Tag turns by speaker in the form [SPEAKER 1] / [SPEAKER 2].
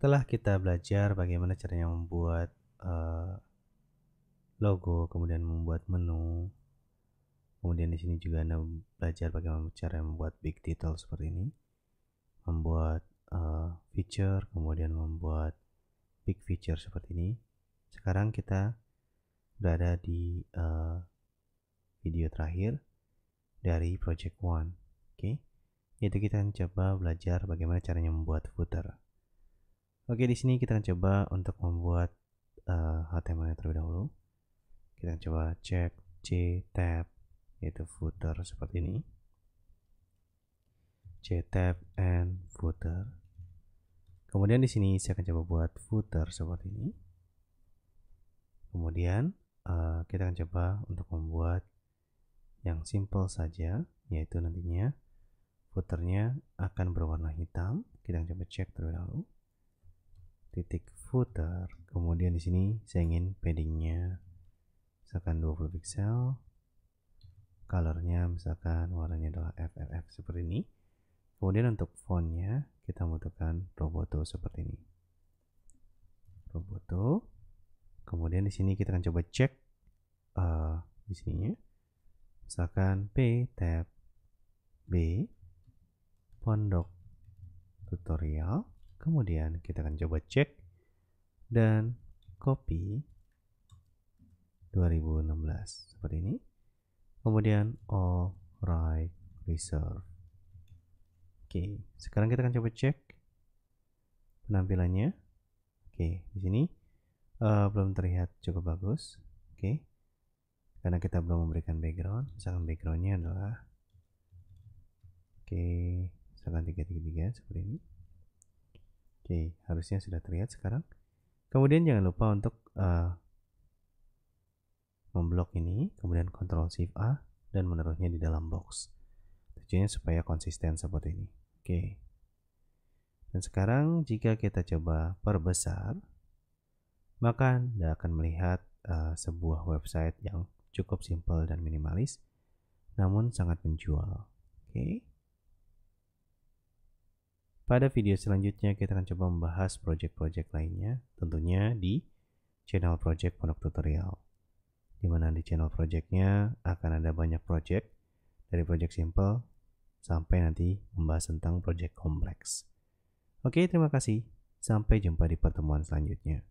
[SPEAKER 1] Setelah kita belajar bagaimana caranya membuat uh, logo, kemudian membuat menu, kemudian di sini juga Anda belajar bagaimana cara membuat big title seperti ini, membuat uh, feature, kemudian membuat big feature seperti ini. Sekarang kita berada di uh, video terakhir dari Project One, oke? Okay? Yaitu kita mencoba belajar bagaimana caranya membuat footer. Oke, di sini kita akan coba untuk membuat uh, eh, HTML terlebih dahulu. Kita akan coba cek C tab yaitu footer seperti ini. C tab and footer. Kemudian di sini saya akan coba buat footer seperti ini. Kemudian uh, kita akan coba untuk membuat yang simple saja, yaitu nantinya footernya akan berwarna hitam. Kita akan coba cek terlebih dahulu titik footer kemudian di sini saya ingin paddingnya misalkan 20 pixel colornya misalkan warnanya adalah FFF seperti ini kemudian untuk fontnya kita membutuhkan roboto seperti ini roboto kemudian di sini kita akan coba cek uh, di sininya misalkan P tab B pondok tutorial Kemudian kita akan coba cek dan copy 2016 seperti ini. Kemudian all right reserve. Oke, sekarang kita akan coba cek penampilannya. Oke, di sini uh, belum terlihat cukup bagus. Oke, karena kita belum memberikan background. Misalkan backgroundnya adalah oke, misalkan 333 seperti ini. Oke, harusnya sudah terlihat sekarang. Kemudian jangan lupa untuk uh, memblok ini, kemudian Ctrl Shift A dan menaruhnya di dalam box. Tujuannya supaya konsisten seperti ini. Oke. Dan sekarang jika kita coba perbesar, maka Anda akan melihat uh, sebuah website yang cukup simple dan minimalis, namun sangat menjual. Oke. Pada video selanjutnya kita akan coba membahas project-project lainnya, tentunya di channel project Pondok Tutorial. Di mana di channel projectnya akan ada banyak project, dari project simple sampai nanti membahas tentang project kompleks. Oke, terima kasih. Sampai jumpa di pertemuan selanjutnya.